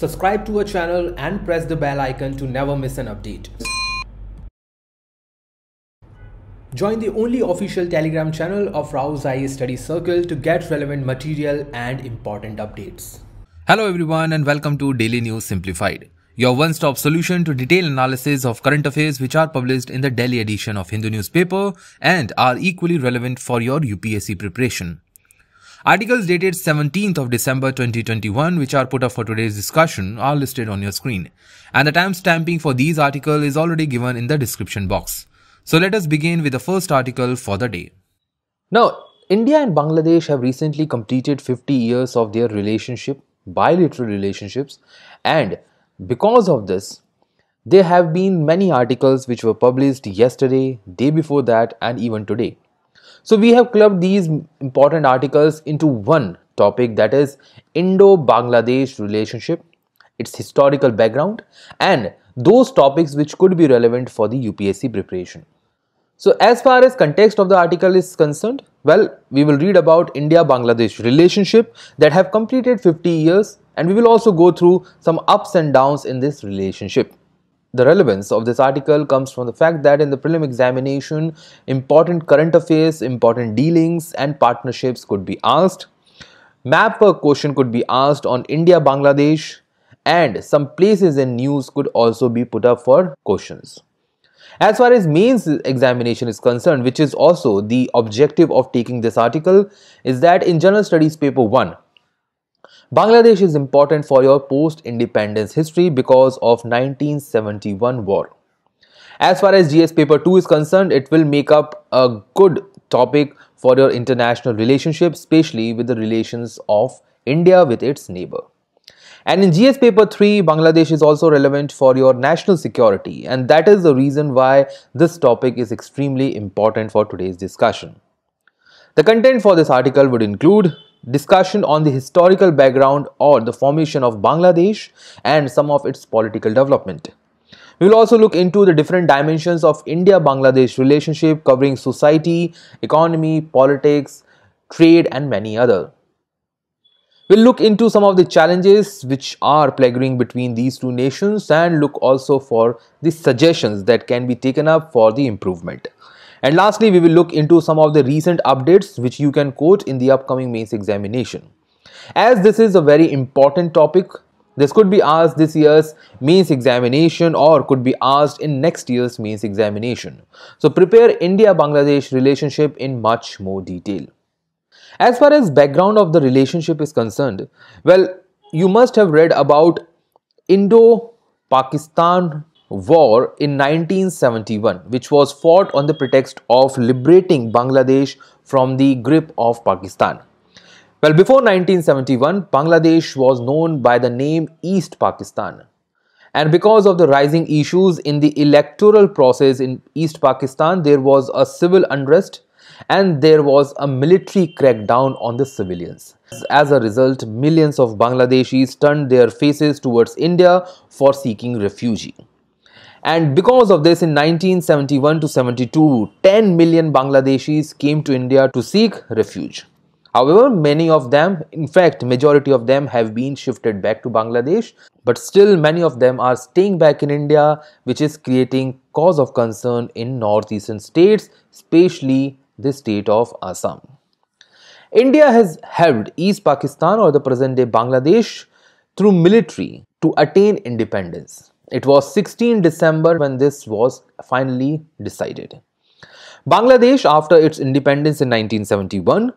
subscribe to our channel and press the bell icon to never miss an update. Join the only official telegram channel of Rao's IA Study Circle to get relevant material and important updates. Hello everyone and welcome to Daily News Simplified, your one-stop solution to detailed analysis of current affairs which are published in the Delhi edition of Hindu newspaper and are equally relevant for your UPSC preparation. Articles dated 17th of December 2021 which are put up for today's discussion are listed on your screen and the timestamping for these articles is already given in the description box. So let us begin with the first article for the day. Now, India and Bangladesh have recently completed 50 years of their relationship, bilateral relationships and because of this, there have been many articles which were published yesterday, day before that and even today. So we have clubbed these important articles into one topic that is Indo-Bangladesh relationship, its historical background and those topics which could be relevant for the UPSC preparation. So as far as context of the article is concerned, well, we will read about India-Bangladesh relationship that have completed 50 years and we will also go through some ups and downs in this relationship. The relevance of this article comes from the fact that in the prelim examination, important current affairs, important dealings and partnerships could be asked. Map a question could be asked on India, Bangladesh and some places in news could also be put up for questions. As far as mains examination is concerned, which is also the objective of taking this article, is that in General Studies Paper 1, Bangladesh is important for your post-independence history because of 1971 war. As far as GS paper 2 is concerned, it will make up a good topic for your international relationships, especially with the relations of India with its neighbor. And in GS paper 3, Bangladesh is also relevant for your national security and that is the reason why this topic is extremely important for today's discussion. The content for this article would include discussion on the historical background or the formation of Bangladesh and some of its political development. We will also look into the different dimensions of India-Bangladesh relationship covering society, economy, politics, trade and many other. We'll look into some of the challenges which are plaguing between these two nations and look also for the suggestions that can be taken up for the improvement. And lastly, we will look into some of the recent updates which you can quote in the upcoming mains examination. As this is a very important topic, this could be asked this year's mains examination or could be asked in next year's mains examination. So prepare India-Bangladesh relationship in much more detail. As far as background of the relationship is concerned, well, you must have read about Indo-Pakistan War in 1971, which was fought on the pretext of liberating Bangladesh from the grip of Pakistan. Well, before 1971, Bangladesh was known by the name East Pakistan. And because of the rising issues in the electoral process in East Pakistan, there was a civil unrest and there was a military crackdown on the civilians. As a result, millions of Bangladeshis turned their faces towards India for seeking refuge. And because of this, in 1971 to 72, 10 million Bangladeshis came to India to seek refuge. However, many of them, in fact, majority of them have been shifted back to Bangladesh, but still many of them are staying back in India, which is creating cause of concern in northeastern states, especially the state of Assam. India has helped East Pakistan or the present day Bangladesh through military to attain independence. It was 16 December when this was finally decided. Bangladesh, after its independence in 1971,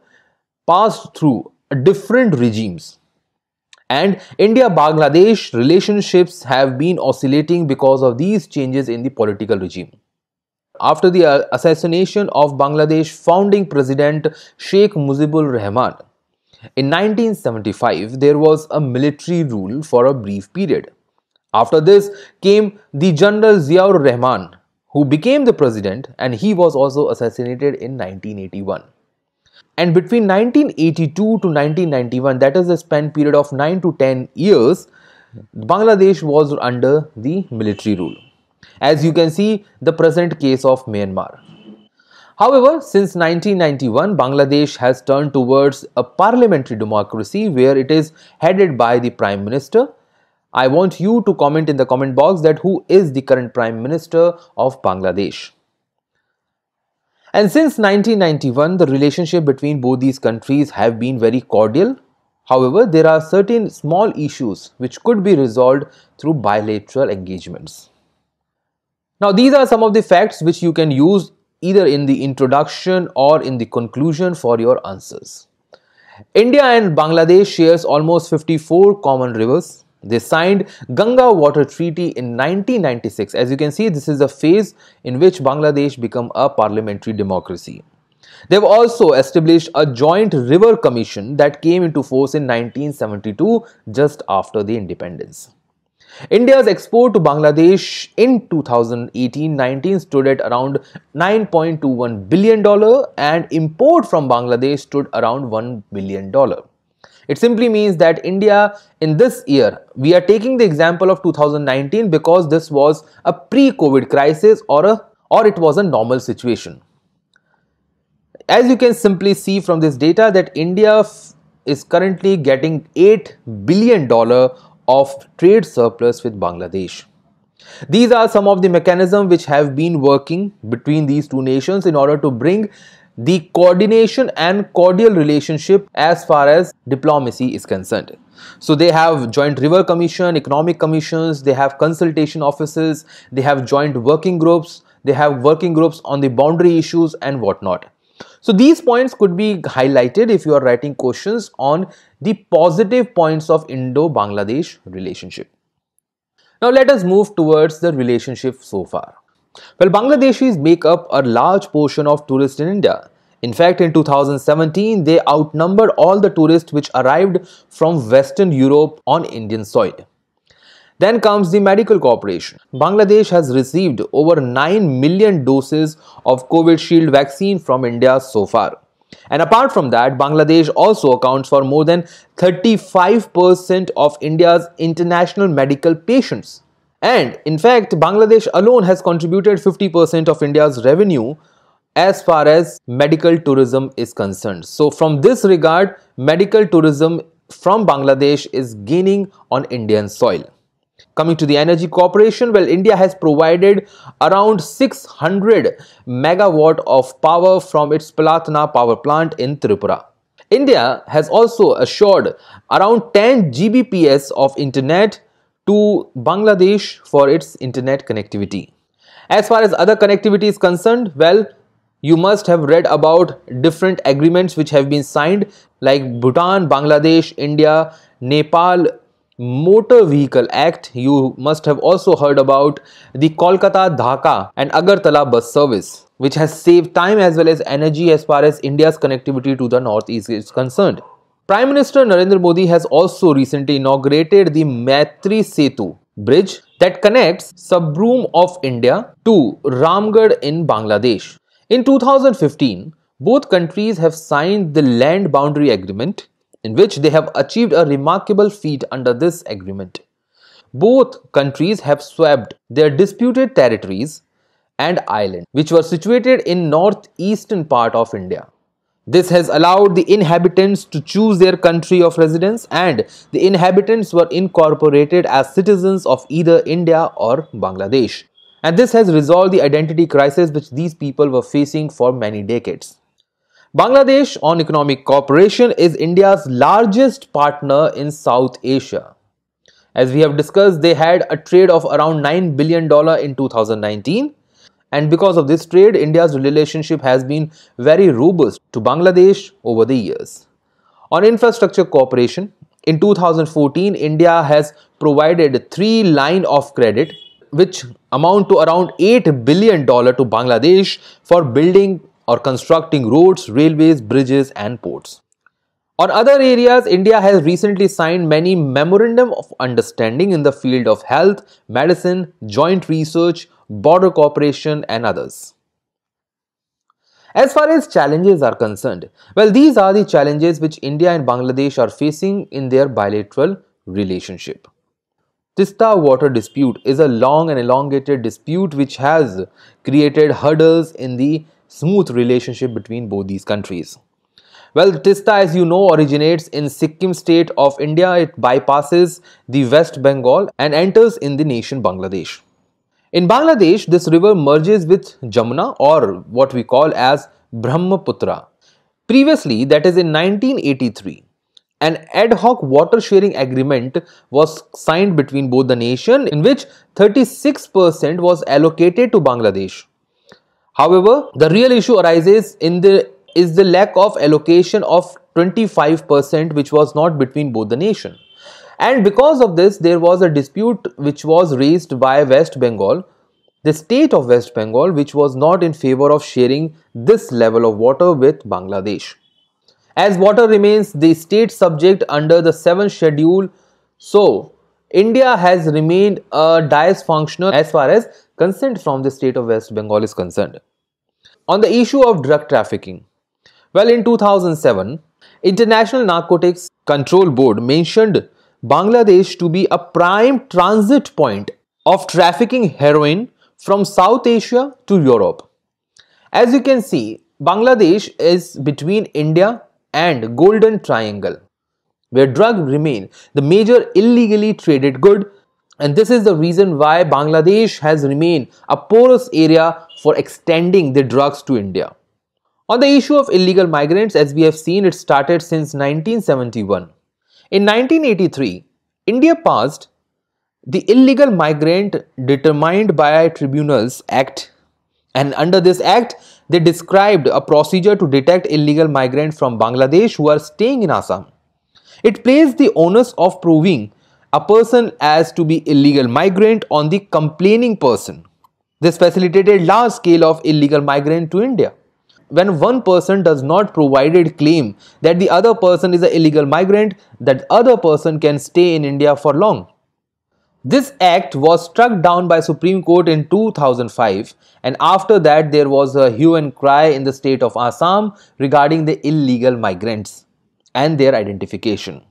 passed through different regimes. And India-Bangladesh relationships have been oscillating because of these changes in the political regime. After the uh, assassination of Bangladesh founding president Sheikh Mujibur Rahman in 1975, there was a military rule for a brief period. After this came the General Ziaur Rahman, who became the president and he was also assassinated in 1981. And between 1982 to 1991, that is the span period of 9 to 10 years, Bangladesh was under the military rule. As you can see, the present case of Myanmar. However, since 1991, Bangladesh has turned towards a parliamentary democracy where it is headed by the Prime Minister I want you to comment in the comment box that who is the current Prime Minister of Bangladesh. And since 1991, the relationship between both these countries have been very cordial. However, there are certain small issues which could be resolved through bilateral engagements. Now, these are some of the facts which you can use either in the introduction or in the conclusion for your answers. India and Bangladesh shares almost 54 common rivers. They signed Ganga Water Treaty in 1996. As you can see, this is a phase in which Bangladesh become a parliamentary democracy. They've also established a joint river commission that came into force in 1972 just after the independence. India's export to Bangladesh in 2018-19 stood at around 9.21 billion dollar and import from Bangladesh stood around 1 billion dollar. It simply means that India in this year, we are taking the example of 2019 because this was a pre-COVID crisis or, a, or it was a normal situation. As you can simply see from this data that India is currently getting $8 billion of trade surplus with Bangladesh. These are some of the mechanisms which have been working between these two nations in order to bring the coordination and cordial relationship as far as diplomacy is concerned. So they have joint river commission, economic commissions, they have consultation offices, they have joint working groups, they have working groups on the boundary issues and whatnot. So these points could be highlighted if you are writing questions on the positive points of Indo-Bangladesh relationship. Now let us move towards the relationship so far. Well, Bangladeshis make up a large portion of tourists in India. In fact, in 2017, they outnumbered all the tourists which arrived from Western Europe on Indian soil. Then comes the medical cooperation. Bangladesh has received over 9 million doses of COVID shield vaccine from India so far. And apart from that, Bangladesh also accounts for more than 35% of India's international medical patients. And in fact, Bangladesh alone has contributed 50% of India's revenue as far as medical tourism is concerned. So, from this regard, medical tourism from Bangladesh is gaining on Indian soil. Coming to the Energy cooperation, well, India has provided around 600 megawatt of power from its Palatna power plant in Tripura. India has also assured around 10 Gbps of internet to Bangladesh for its internet connectivity. As far as other connectivity is concerned, well, you must have read about different agreements which have been signed like Bhutan, Bangladesh, India, Nepal, Motor Vehicle Act. You must have also heard about the Kolkata, Dhaka and Agartala bus service which has saved time as well as energy as far as India's connectivity to the northeast is concerned. Prime Minister Narendra Modi has also recently inaugurated the Maitri Setu bridge that connects Sabroom of India to Ramgarh in Bangladesh. In 2015, both countries have signed the Land Boundary Agreement, in which they have achieved a remarkable feat under this agreement. Both countries have swapped their disputed territories and islands, which were situated in northeastern part of India. This has allowed the inhabitants to choose their country of residence and the inhabitants were incorporated as citizens of either India or Bangladesh. And this has resolved the identity crisis which these people were facing for many decades. Bangladesh on Economic Cooperation is India's largest partner in South Asia. As we have discussed, they had a trade of around $9 billion in 2019 and because of this trade, India's relationship has been very robust to Bangladesh over the years. On infrastructure cooperation, in 2014, India has provided three line of credit which amount to around $8 billion to Bangladesh for building or constructing roads, railways, bridges and ports. On other areas, India has recently signed many memorandum of understanding in the field of health, medicine, joint research, border cooperation and others. As far as challenges are concerned, well these are the challenges which India and Bangladesh are facing in their bilateral relationship. Tista water dispute is a long and elongated dispute which has created hurdles in the smooth relationship between both these countries. Well, Tista, as you know, originates in Sikkim state of India. It bypasses the West Bengal and enters in the nation Bangladesh. In Bangladesh, this river merges with Jamuna or what we call as Brahmaputra. Previously, that is in 1983, an ad hoc water sharing agreement was signed between both the nation in which 36% was allocated to Bangladesh. However, the real issue arises in the is the lack of allocation of 25% which was not between both the nations. And because of this, there was a dispute which was raised by West Bengal, the state of West Bengal, which was not in favor of sharing this level of water with Bangladesh. As water remains the state subject under the 7th schedule, so India has remained a dysfunctional as far as consent from the state of West Bengal is concerned. On the issue of drug trafficking, well in 2007, International Narcotics Control Board mentioned Bangladesh to be a prime transit point of trafficking heroin from South Asia to Europe. As you can see, Bangladesh is between India and Golden Triangle, where drugs remain the major illegally traded good and this is the reason why Bangladesh has remained a porous area for extending the drugs to India. On the issue of illegal migrants, as we have seen, it started since 1971. In 1983, India passed the Illegal Migrant Determined by Tribunals Act, and under this act, they described a procedure to detect illegal migrants from Bangladesh who are staying in Assam. It placed the onus of proving a person as to be illegal migrant on the complaining person. This facilitated large scale of illegal migrant to India when one person does not provided claim that the other person is an illegal migrant, that other person can stay in India for long. This act was struck down by Supreme Court in 2005 and after that there was a hue and cry in the state of Assam regarding the illegal migrants and their identification.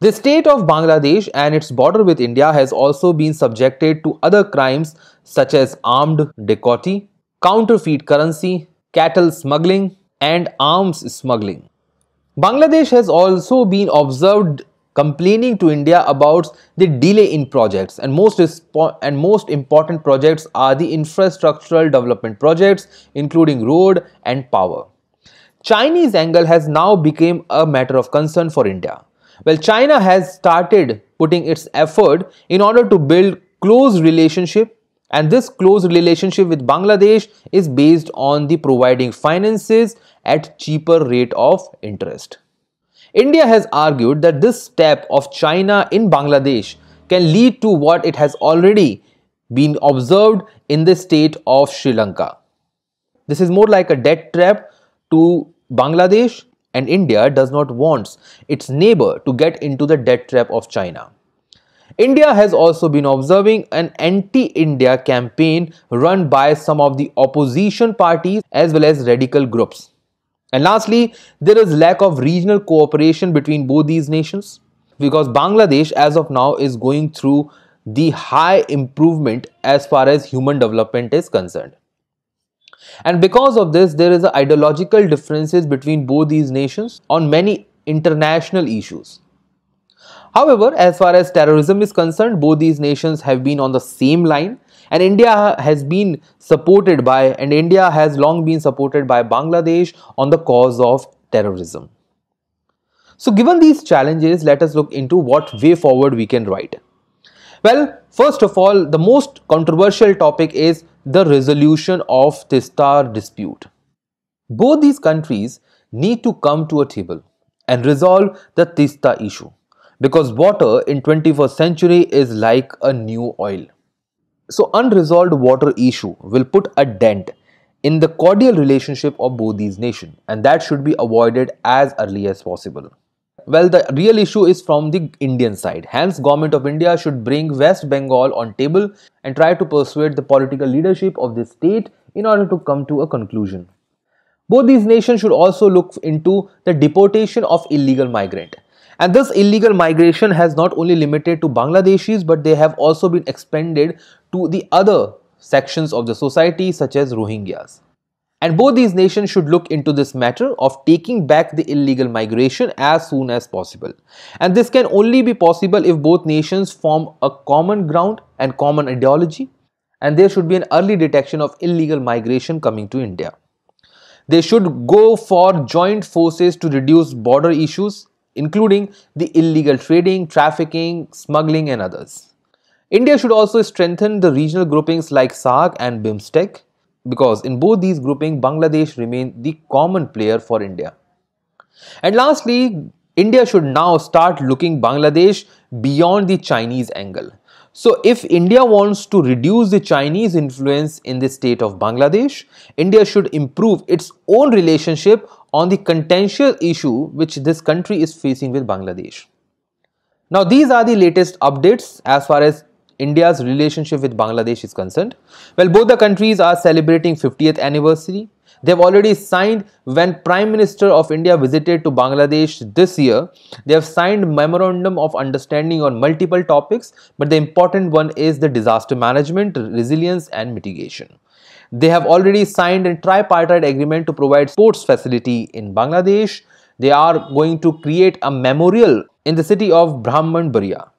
The state of Bangladesh and its border with India has also been subjected to other crimes such as armed decoy, counterfeit currency, cattle smuggling, and arms smuggling. Bangladesh has also been observed complaining to India about the delay in projects and most and most important projects are the infrastructural development projects including road and power. Chinese angle has now become a matter of concern for India. Well, China has started putting its effort in order to build close relationship and this close relationship with Bangladesh is based on the providing finances at cheaper rate of interest. India has argued that this step of China in Bangladesh can lead to what it has already been observed in the state of Sri Lanka. This is more like a debt trap to Bangladesh and India does not want its neighbor to get into the debt trap of China. India has also been observing an anti-India campaign run by some of the opposition parties as well as radical groups. And lastly, there is lack of regional cooperation between both these nations because Bangladesh as of now is going through the high improvement as far as human development is concerned. And because of this, there is ideological differences between both these nations on many international issues. However, as far as terrorism is concerned, both these nations have been on the same line and India has been supported by and India has long been supported by Bangladesh on the cause of terrorism. So given these challenges, let us look into what way forward we can write. Well, first of all, the most controversial topic is the resolution of star dispute. Both these countries need to come to a table and resolve the Tista issue because water in 21st century is like a new oil. So unresolved water issue will put a dent in the cordial relationship of both these nations and that should be avoided as early as possible. Well, the real issue is from the Indian side. Hence, government of India should bring West Bengal on table and try to persuade the political leadership of this state in order to come to a conclusion. Both these nations should also look into the deportation of illegal migrant. And this illegal migration has not only limited to Bangladeshis but they have also been expanded to the other sections of the society such as Rohingyas. And both these nations should look into this matter of taking back the illegal migration as soon as possible. And this can only be possible if both nations form a common ground and common ideology and there should be an early detection of illegal migration coming to India. They should go for joint forces to reduce border issues including the illegal trading, trafficking, smuggling, and others. India should also strengthen the regional groupings like SAARC and BIMSTEC because in both these groupings, Bangladesh remains the common player for India. And lastly, India should now start looking Bangladesh beyond the Chinese angle. So if India wants to reduce the Chinese influence in the state of Bangladesh, India should improve its own relationship on the contentious issue which this country is facing with Bangladesh. Now, these are the latest updates as far as India's relationship with Bangladesh is concerned. Well, both the countries are celebrating 50th anniversary. They have already signed when Prime Minister of India visited to Bangladesh this year. They have signed memorandum of understanding on multiple topics, but the important one is the disaster management, resilience and mitigation. They have already signed a tripartite agreement to provide sports facility in Bangladesh. They are going to create a memorial in the city of Brahmanbaria.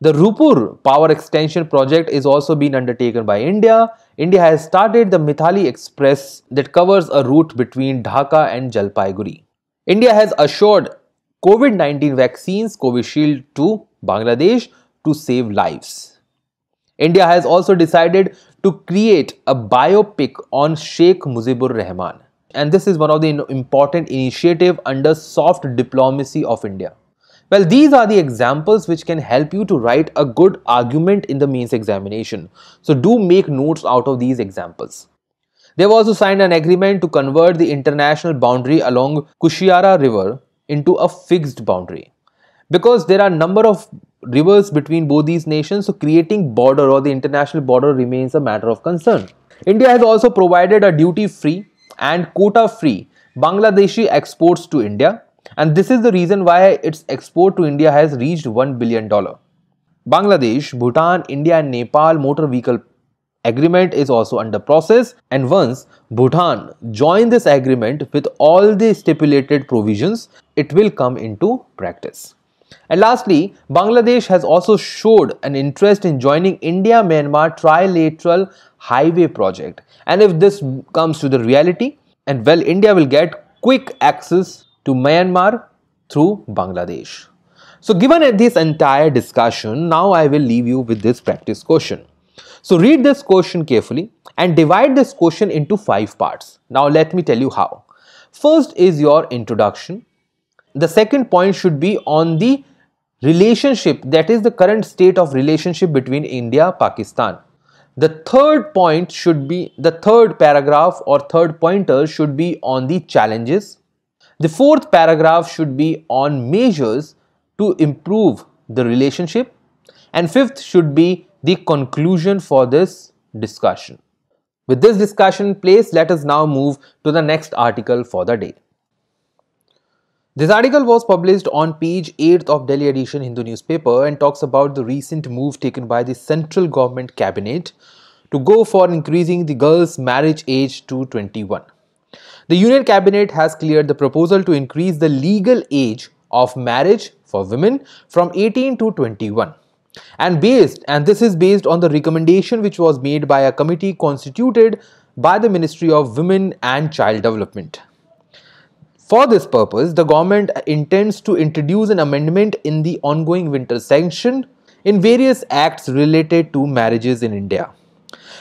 The Rupur power extension project is also being undertaken by India. India has started the Mithali Express that covers a route between Dhaka and Jalpaiguri. India has assured COVID-19 vaccines Covishield to Bangladesh to save lives. India has also decided to create a biopic on Sheikh Mujibur Rahman. And this is one of the important initiative under soft diplomacy of India. Well, these are the examples which can help you to write a good argument in the mains examination. So do make notes out of these examples. They've also signed an agreement to convert the international boundary along Kushiara River into a fixed boundary. Because there are number of rivers between both these nations, so creating border or the international border remains a matter of concern. India has also provided a duty-free and quota-free Bangladeshi exports to India and this is the reason why its export to India has reached $1 billion. Bangladesh, Bhutan, India and Nepal motor vehicle agreement is also under process and once Bhutan join this agreement with all the stipulated provisions, it will come into practice. And lastly, Bangladesh has also showed an interest in joining India-Myanmar trilateral highway project. And if this comes to the reality, and well, India will get quick access to Myanmar through Bangladesh. So given this entire discussion, now I will leave you with this practice question. So read this question carefully and divide this question into five parts. Now let me tell you how. First is your introduction the second point should be on the relationship that is the current state of relationship between India Pakistan. The third point should be the third paragraph or third pointer should be on the challenges. The fourth paragraph should be on measures to improve the relationship and fifth should be the conclusion for this discussion. With this discussion place, let us now move to the next article for the day. This article was published on page 8 of Delhi edition Hindu newspaper and talks about the recent move taken by the central government cabinet to go for increasing the girls' marriage age to 21. The union cabinet has cleared the proposal to increase the legal age of marriage for women from 18 to 21 and based and this is based on the recommendation which was made by a committee constituted by the Ministry of Women and Child Development. For this purpose, the government intends to introduce an amendment in the ongoing winter sanction in various acts related to marriages in India.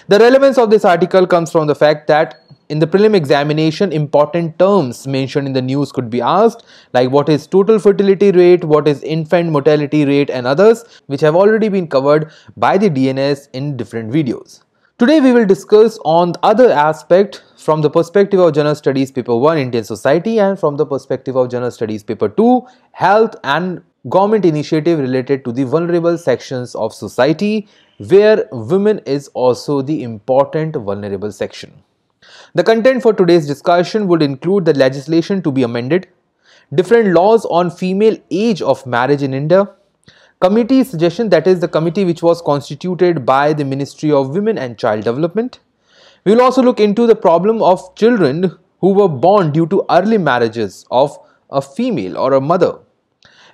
The relevance of this article comes from the fact that in the prelim examination, important terms mentioned in the news could be asked, like what is total fertility rate, what is infant mortality rate, and others, which have already been covered by the DNS in different videos. Today we will discuss on other aspect from the perspective of General Studies paper 1 Indian society and from the perspective of General Studies paper 2 health and government initiative related to the vulnerable sections of society where women is also the important vulnerable section. The content for today's discussion would include the legislation to be amended, different laws on female age of marriage in India, Committee suggestion that is the committee which was constituted by the Ministry of Women and Child Development. We will also look into the problem of children who were born due to early marriages of a female or a mother.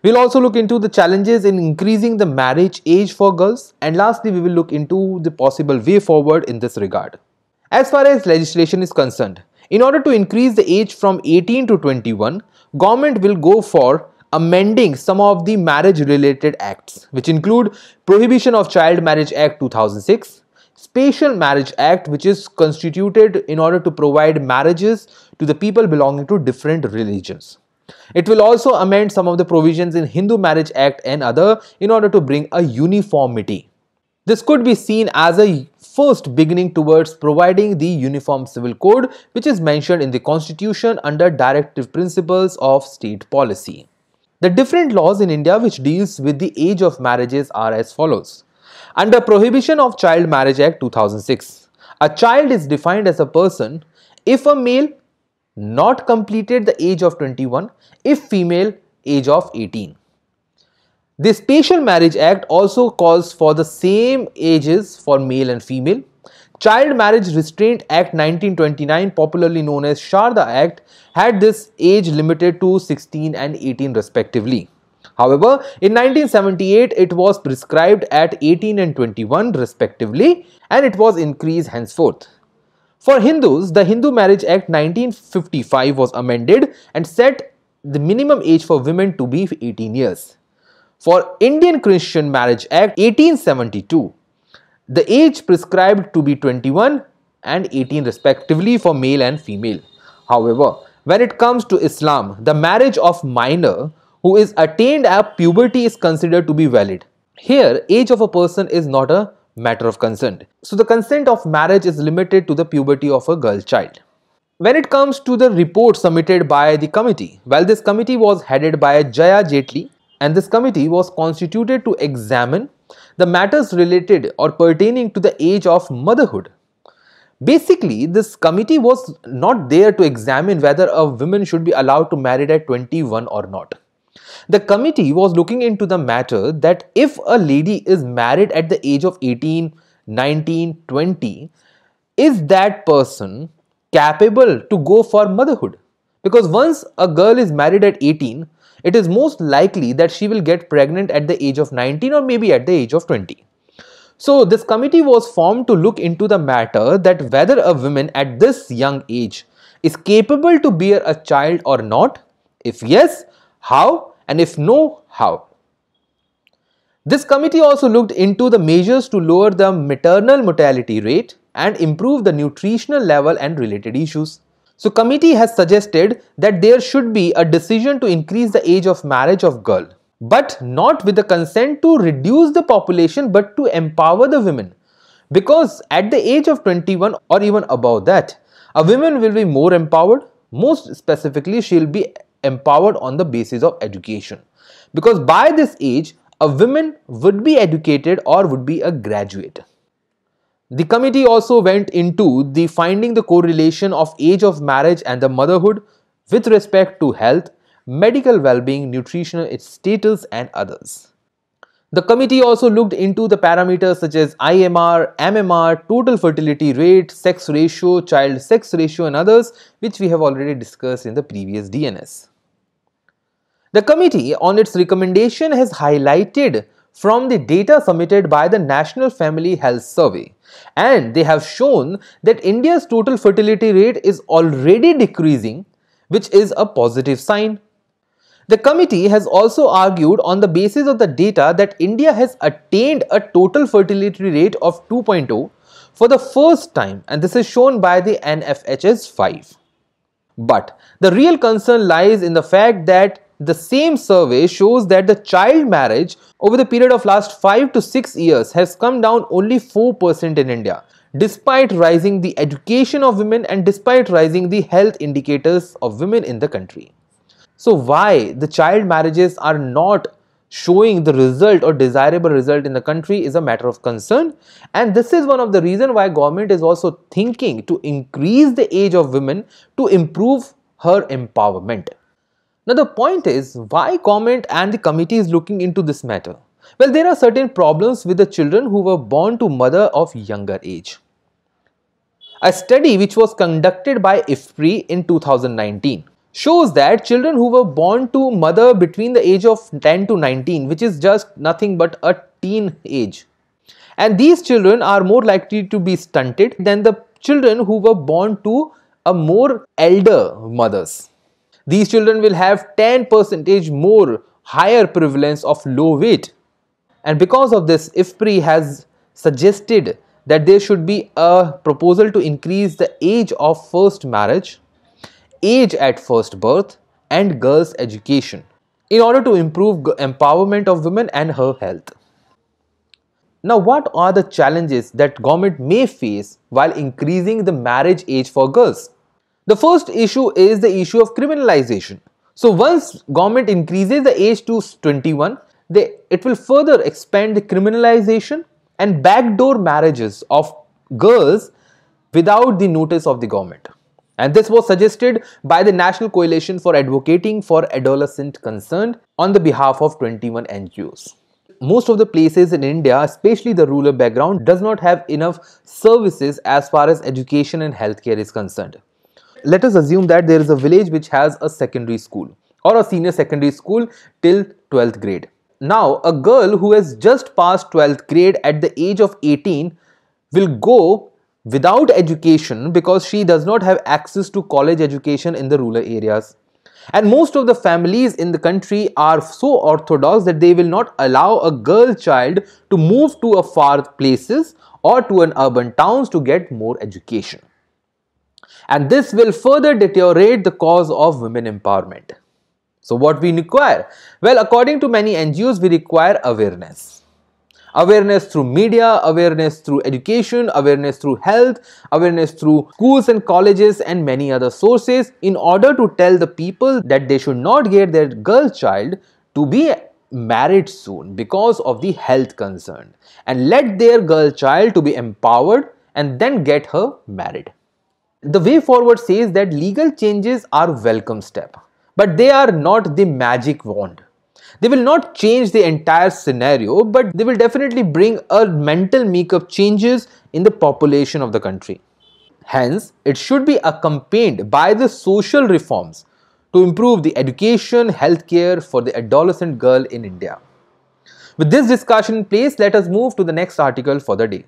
We will also look into the challenges in increasing the marriage age for girls and lastly we will look into the possible way forward in this regard. As far as legislation is concerned, in order to increase the age from 18 to 21, government will go for amending some of the marriage related acts which include prohibition of child marriage act 2006 special marriage act which is constituted in order to provide marriages to the people belonging to different religions it will also amend some of the provisions in hindu marriage act and other in order to bring a uniformity this could be seen as a first beginning towards providing the Uniform Civil Code which is mentioned in the Constitution under directive principles of state policy. The different laws in India which deals with the age of marriages are as follows. Under Prohibition of Child Marriage Act 2006, a child is defined as a person if a male not completed the age of 21, if female age of 18. The Special Marriage Act also calls for the same ages for male and female. Child Marriage Restraint Act 1929, popularly known as Sharda Act, had this age limited to 16 and 18 respectively. However, in 1978, it was prescribed at 18 and 21 respectively and it was increased henceforth. For Hindus, the Hindu Marriage Act 1955 was amended and set the minimum age for women to be 18 years. For Indian Christian Marriage Act 1872, the age prescribed to be 21 and 18 respectively for male and female. However, when it comes to Islam, the marriage of minor who is attained at puberty is considered to be valid. Here, age of a person is not a matter of consent. So the consent of marriage is limited to the puberty of a girl child. When it comes to the report submitted by the committee, well this committee was headed by Jaya Jaitley and this committee was constituted to examine the matters related or pertaining to the age of motherhood. Basically, this committee was not there to examine whether a woman should be allowed to marry at 21 or not. The committee was looking into the matter that if a lady is married at the age of 18, 19, 20, is that person capable to go for motherhood? Because once a girl is married at 18, it is most likely that she will get pregnant at the age of 19 or maybe at the age of 20. So, this committee was formed to look into the matter that whether a woman at this young age is capable to bear a child or not, if yes, how, and if no, how. This committee also looked into the measures to lower the maternal mortality rate and improve the nutritional level and related issues. So committee has suggested that there should be a decision to increase the age of marriage of girl, but not with the consent to reduce the population but to empower the women. Because at the age of 21 or even above that, a woman will be more empowered. Most specifically, she'll be empowered on the basis of education. Because by this age, a woman would be educated or would be a graduate. The committee also went into the finding the correlation of age of marriage and the motherhood with respect to health, medical well-being, nutritional status and others. The committee also looked into the parameters such as IMR, MMR, total fertility rate, sex ratio, child sex ratio and others which we have already discussed in the previous DNS. The committee on its recommendation has highlighted from the data submitted by the National Family Health Survey and they have shown that India's total fertility rate is already decreasing, which is a positive sign. The committee has also argued on the basis of the data that India has attained a total fertility rate of 2.0 for the first time and this is shown by the NFHS 5. But the real concern lies in the fact that the same survey shows that the child marriage over the period of last 5 to 6 years has come down only 4% in India despite rising the education of women and despite rising the health indicators of women in the country. So why the child marriages are not showing the result or desirable result in the country is a matter of concern and this is one of the reason why government is also thinking to increase the age of women to improve her empowerment. Now the point is why government and the committee is looking into this matter? Well, there are certain problems with the children who were born to mother of younger age. A study which was conducted by IFPRI in 2019 shows that children who were born to mother between the age of 10 to 19 which is just nothing but a teen age and these children are more likely to be stunted than the children who were born to a more elder mothers these children will have 10 percentage more higher prevalence of low weight. And because of this, IFPRI has suggested that there should be a proposal to increase the age of first marriage, age at first birth, and girls' education in order to improve empowerment of women and her health. Now, what are the challenges that government may face while increasing the marriage age for girls? The first issue is the issue of criminalization. So once government increases the age to 21, they, it will further expand the criminalization and backdoor marriages of girls without the notice of the government. And this was suggested by the National Coalition for Advocating for Adolescent Concerned on the behalf of 21 NGOs. Most of the places in India, especially the rural background, does not have enough services as far as education and healthcare is concerned let us assume that there is a village which has a secondary school or a senior secondary school till 12th grade. Now, a girl who has just passed 12th grade at the age of 18 will go without education because she does not have access to college education in the rural areas. And most of the families in the country are so orthodox that they will not allow a girl child to move to a far places or to an urban towns to get more education and this will further deteriorate the cause of women empowerment. So what we require? Well, according to many NGOs, we require awareness. Awareness through media, awareness through education, awareness through health, awareness through schools and colleges and many other sources in order to tell the people that they should not get their girl child to be married soon because of the health concern and let their girl child to be empowered and then get her married the way forward says that legal changes are welcome step but they are not the magic wand they will not change the entire scenario but they will definitely bring a mental makeup changes in the population of the country hence it should be accompanied by the social reforms to improve the education healthcare for the adolescent girl in india with this discussion in place let us move to the next article for the day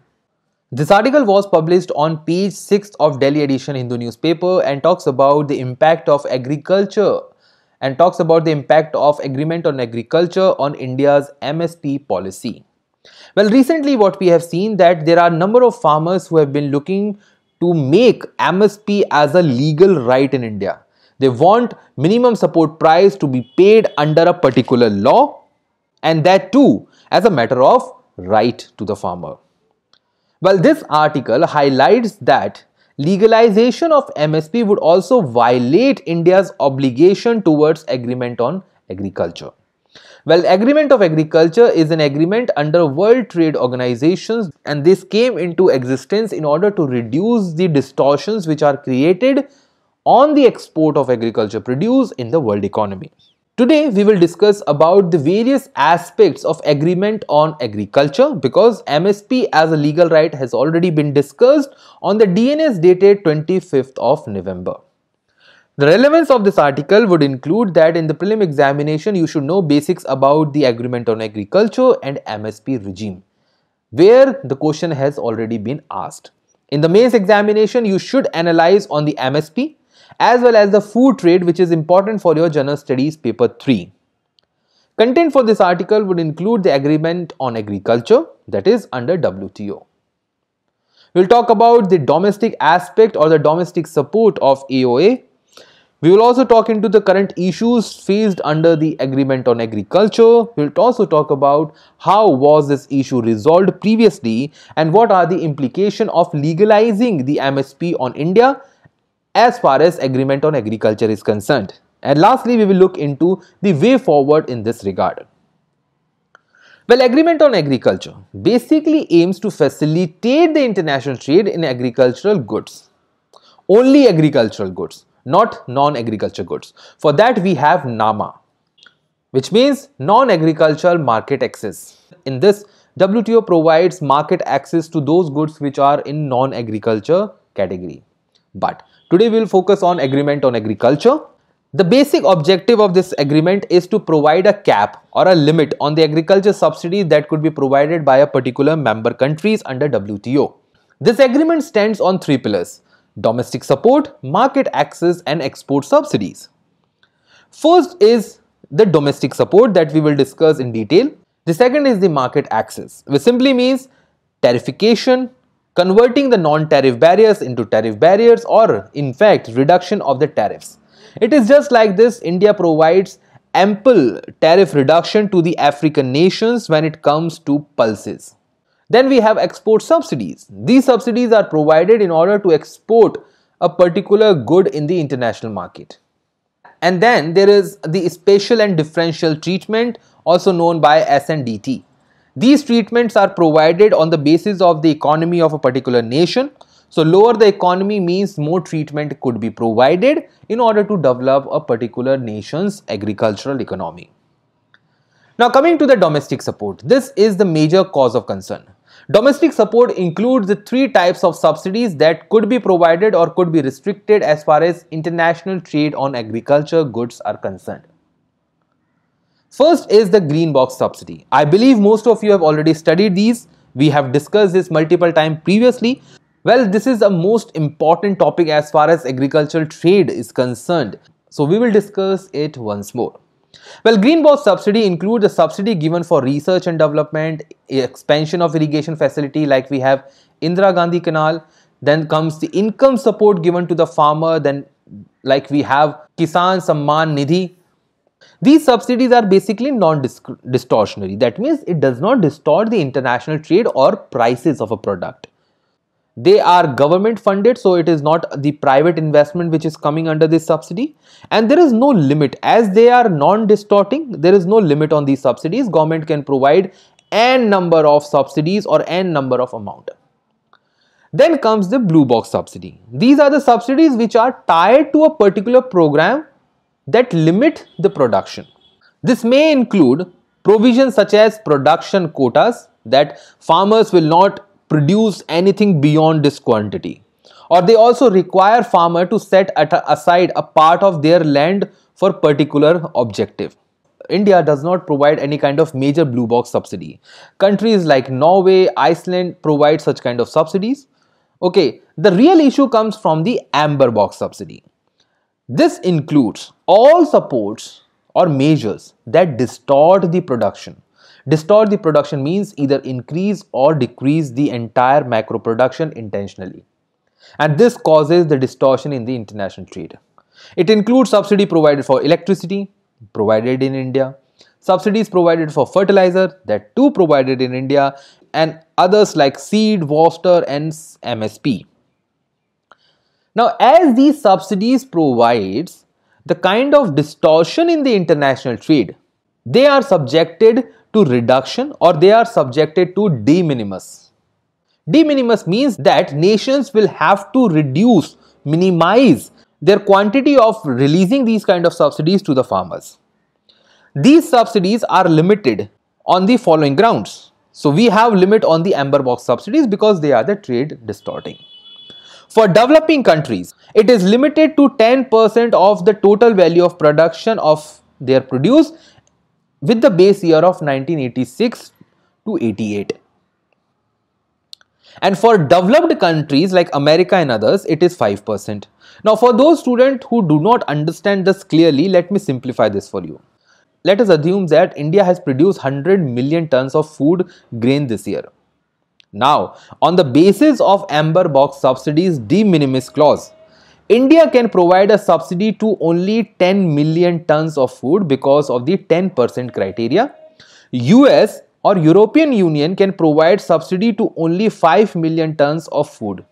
this article was published on page 6 of Delhi edition Hindu newspaper and talks about the impact of agriculture and talks about the impact of agreement on agriculture on India's MSP policy. Well, recently what we have seen that there are number of farmers who have been looking to make MSP as a legal right in India. They want minimum support price to be paid under a particular law and that too as a matter of right to the farmer. Well, this article highlights that legalization of MSP would also violate India's obligation towards agreement on agriculture. Well, agreement of agriculture is an agreement under World Trade Organizations and this came into existence in order to reduce the distortions which are created on the export of agriculture produce in the world economy. Today we will discuss about the various aspects of agreement on agriculture because MSP as a legal right has already been discussed on the DNS dated 25th of November. The relevance of this article would include that in the prelim examination you should know basics about the agreement on agriculture and MSP regime where the question has already been asked. In the mains examination you should analyze on the MSP as well as the food trade which is important for your general studies paper 3. Content for this article would include the agreement on agriculture that is under WTO. We'll talk about the domestic aspect or the domestic support of AOA. We will also talk into the current issues faced under the agreement on agriculture. We'll also talk about how was this issue resolved previously and what are the implication of legalizing the MSP on India as far as agreement on agriculture is concerned. And lastly, we will look into the way forward in this regard. Well, agreement on agriculture basically aims to facilitate the international trade in agricultural goods. Only agricultural goods, not non-agriculture goods. For that, we have NAMA, which means non-agricultural market access. In this, WTO provides market access to those goods which are in non-agriculture category. But today we will focus on agreement on agriculture. The basic objective of this agreement is to provide a cap or a limit on the agriculture subsidy that could be provided by a particular member countries under WTO. This agreement stands on three pillars domestic support, market access, and export subsidies. First is the domestic support that we will discuss in detail. The second is the market access, which simply means tarification, converting the non-tariff barriers into tariff barriers or in fact reduction of the tariffs. It is just like this India provides ample tariff reduction to the African nations when it comes to pulses. Then we have export subsidies. These subsidies are provided in order to export a particular good in the international market. And then there is the special and differential treatment also known by SNDT. These treatments are provided on the basis of the economy of a particular nation. So lower the economy means more treatment could be provided in order to develop a particular nation's agricultural economy. Now coming to the domestic support, this is the major cause of concern. Domestic support includes the three types of subsidies that could be provided or could be restricted as far as international trade on agriculture goods are concerned. First is the green box subsidy. I believe most of you have already studied these. We have discussed this multiple times previously. Well, this is a most important topic as far as agricultural trade is concerned. So we will discuss it once more. Well, green box subsidy includes a subsidy given for research and development, expansion of irrigation facility like we have Indira Gandhi Canal, then comes the income support given to the farmer, then like we have Kisan Samman Nidhi, these subsidies are basically non-distortionary. That means it does not distort the international trade or prices of a product. They are government funded, so it is not the private investment which is coming under this subsidy. And there is no limit. As they are non-distorting, there is no limit on these subsidies. Government can provide n number of subsidies or n number of amount. Then comes the blue box subsidy. These are the subsidies which are tied to a particular program that limit the production. This may include provisions such as production quotas that farmers will not produce anything beyond this quantity or they also require farmer to set aside a part of their land for particular objective. India does not provide any kind of major blue box subsidy. Countries like Norway, Iceland provide such kind of subsidies. Okay, the real issue comes from the amber box subsidy. This includes all supports or measures that distort the production distort the production means either increase or decrease the entire macro production intentionally and this causes the distortion in the international trade it includes subsidy provided for electricity provided in india subsidies provided for fertilizer that too provided in india and others like seed water, and msp now as these subsidies provides the kind of distortion in the international trade, they are subjected to reduction or they are subjected to de minimis. De minimis means that nations will have to reduce, minimize their quantity of releasing these kind of subsidies to the farmers. These subsidies are limited on the following grounds. So we have limit on the amber box subsidies because they are the trade distorting. For developing countries, it is limited to 10% of the total value of production of their produce with the base year of 1986 to 88. And for developed countries like America and others, it is 5%. Now, for those students who do not understand this clearly, let me simplify this for you. Let us assume that India has produced 100 million tons of food grain this year. Now, on the basis of Amber Box subsidies de minimis clause, India can provide a subsidy to only 10 million tons of food because of the 10% criteria. US or European Union can provide subsidy to only 5 million tons of food.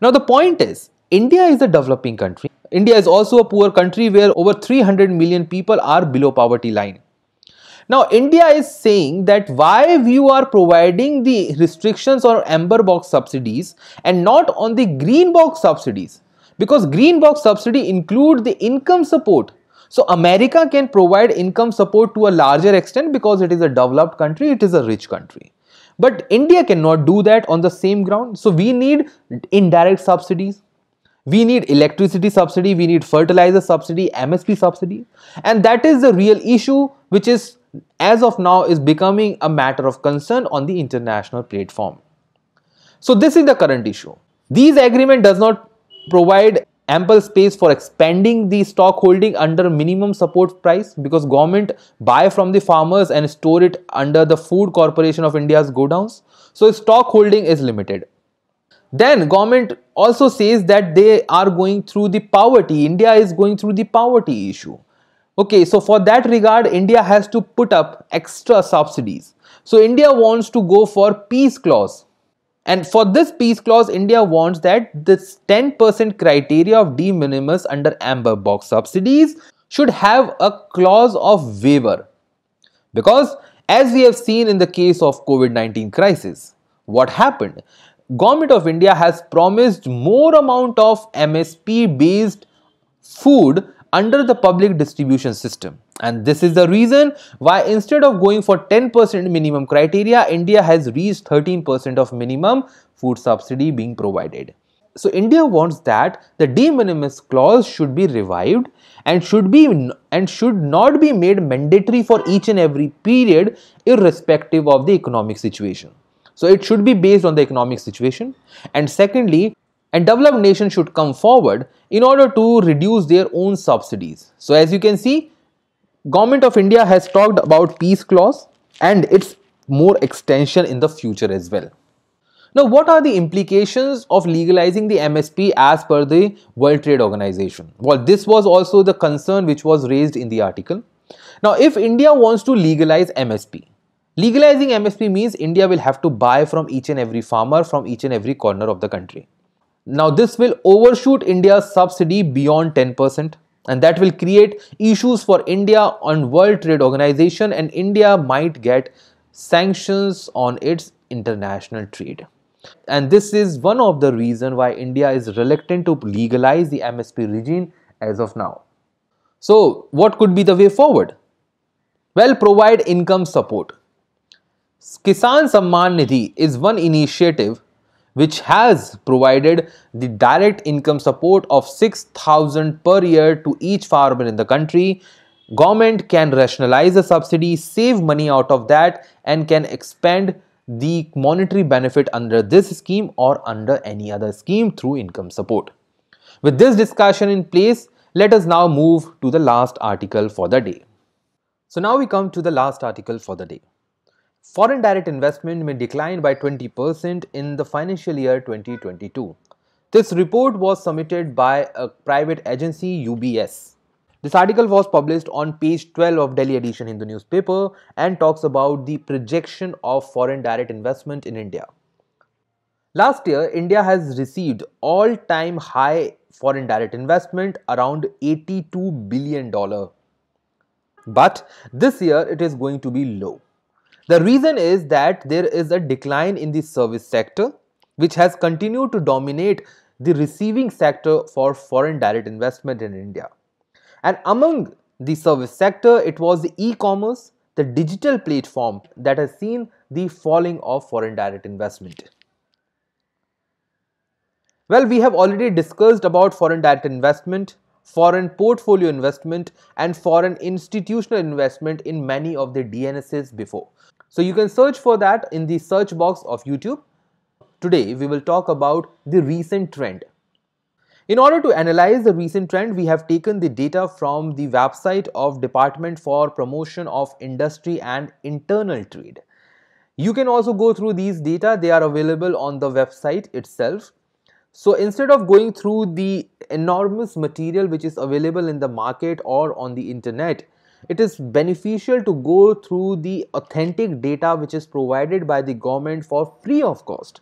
Now the point is, India is a developing country. India is also a poor country where over 300 million people are below poverty line. Now, India is saying that why you are providing the restrictions on amber box subsidies and not on the green box subsidies because green box subsidy include the income support. So, America can provide income support to a larger extent because it is a developed country, it is a rich country. But India cannot do that on the same ground. So, we need indirect subsidies we need electricity subsidy, we need fertilizer subsidy, MSP subsidy and that is the real issue which is as of now is becoming a matter of concern on the international platform. So this is the current issue. These agreement does not provide ample space for expanding the stock holding under minimum support price because government buy from the farmers and store it under the food corporation of india's godowns so stock holding is limited then government also says that they are going through the poverty india is going through the poverty issue Okay, so for that regard, India has to put up extra subsidies. So India wants to go for peace clause. And for this peace clause, India wants that this 10% criteria of de minimis under amber box subsidies should have a clause of waiver. Because as we have seen in the case of COVID-19 crisis, what happened? Government of India has promised more amount of MSP based food under the public distribution system. And this is the reason why instead of going for 10% minimum criteria, India has reached 13% of minimum food subsidy being provided. So India wants that the de minimis clause should be revived and should be and should not be made mandatory for each and every period irrespective of the economic situation. So it should be based on the economic situation and secondly and developed nations should come forward in order to reduce their own subsidies. So as you can see, government of India has talked about peace clause and its more extension in the future as well. Now what are the implications of legalizing the MSP as per the World Trade Organization? Well, this was also the concern which was raised in the article. Now if India wants to legalize MSP, legalizing MSP means India will have to buy from each and every farmer from each and every corner of the country. Now this will overshoot India's subsidy beyond 10% and that will create issues for India on World Trade Organization and India might get sanctions on its international trade. And this is one of the reason why India is reluctant to legalize the MSP regime as of now. So what could be the way forward? Well, provide income support. Kisan Samman Nidhi is one initiative which has provided the direct income support of 6000 per year to each farmer in the country government can rationalize the subsidy save money out of that and can expand the monetary benefit under this scheme or under any other scheme through income support with this discussion in place let us now move to the last article for the day so now we come to the last article for the day Foreign direct investment may decline by 20% in the financial year 2022. This report was submitted by a private agency UBS. This article was published on page 12 of Delhi edition Hindu newspaper and talks about the projection of foreign direct investment in India. Last year, India has received all time high foreign direct investment around $82 billion. But this year it is going to be low. The reason is that there is a decline in the service sector, which has continued to dominate the receiving sector for foreign direct investment in India. And among the service sector, it was the e-commerce, the digital platform that has seen the falling of foreign direct investment. Well, we have already discussed about foreign direct investment, foreign portfolio investment and foreign institutional investment in many of the DNSs before. So you can search for that in the search box of YouTube. Today we will talk about the recent trend. In order to analyze the recent trend, we have taken the data from the website of Department for Promotion of Industry and Internal Trade. You can also go through these data, they are available on the website itself. So instead of going through the enormous material which is available in the market or on the internet, it is beneficial to go through the authentic data which is provided by the government for free of cost.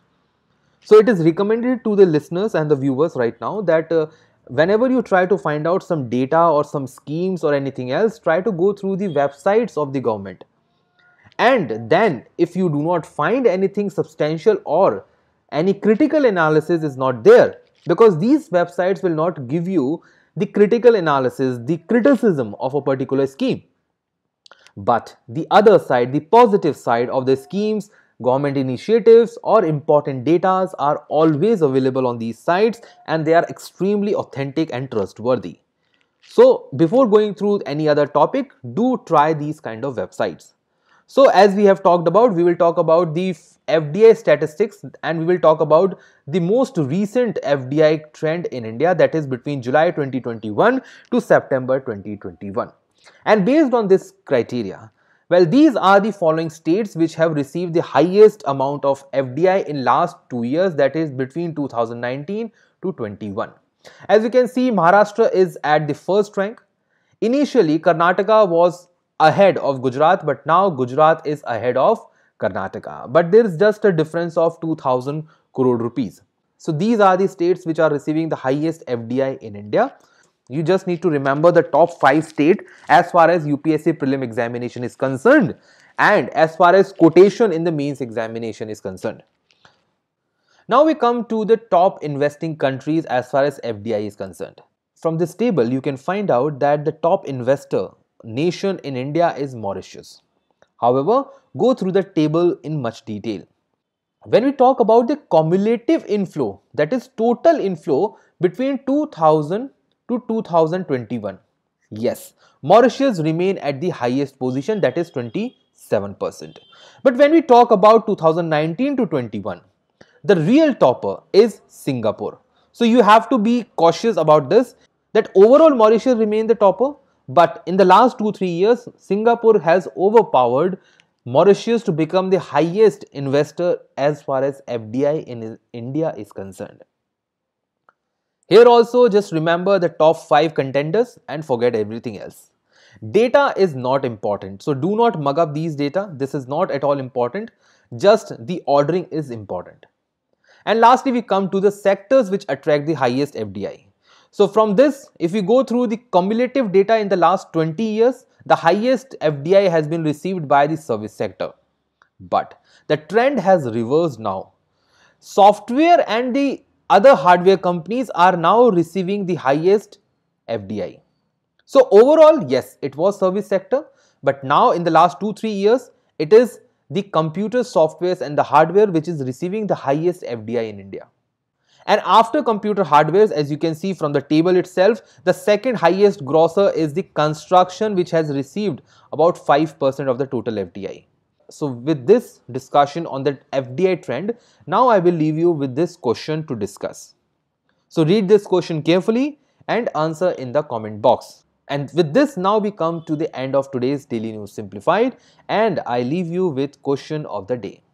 So it is recommended to the listeners and the viewers right now that uh, whenever you try to find out some data or some schemes or anything else, try to go through the websites of the government. And then if you do not find anything substantial or any critical analysis is not there because these websites will not give you the critical analysis, the criticism of a particular scheme. But the other side, the positive side of the schemes, government initiatives or important datas are always available on these sites and they are extremely authentic and trustworthy. So before going through any other topic, do try these kind of websites. So as we have talked about, we will talk about the FDI statistics and we will talk about the most recent FDI trend in India that is between July 2021 to September 2021. And based on this criteria, well, these are the following states which have received the highest amount of FDI in last two years that is between 2019 to 21. As you can see, Maharashtra is at the first rank. Initially, Karnataka was ahead of Gujarat, but now Gujarat is ahead of Karnataka. But there is just a difference of 2000 crore rupees. So these are the states which are receiving the highest FDI in India. You just need to remember the top 5 state as far as UPSC prelim examination is concerned and as far as quotation in the means examination is concerned. Now we come to the top investing countries as far as FDI is concerned. From this table, you can find out that the top investor nation in India is Mauritius. However, go through the table in much detail. When we talk about the cumulative inflow, that is total inflow between 2000 to 2021. Yes, Mauritius remain at the highest position that is 27%. But when we talk about 2019 to 21, the real topper is Singapore. So you have to be cautious about this that overall Mauritius remain the topper but in the last 2-3 years, Singapore has overpowered Mauritius to become the highest investor as far as FDI in India is concerned. Here also just remember the top 5 contenders and forget everything else. Data is not important. So do not mug up these data. This is not at all important. Just the ordering is important. And lastly, we come to the sectors which attract the highest FDI. So from this, if we go through the cumulative data in the last 20 years, the highest FDI has been received by the service sector. But the trend has reversed now. Software and the other hardware companies are now receiving the highest FDI. So overall, yes, it was service sector, but now in the last 2-3 years, it is the computer softwares and the hardware which is receiving the highest FDI in India. And after computer hardwares, as you can see from the table itself, the second highest grosser is the construction which has received about 5% of the total FDI. So with this discussion on the FDI trend, now I will leave you with this question to discuss. So read this question carefully and answer in the comment box. And with this now we come to the end of today's Daily News Simplified and I leave you with question of the day.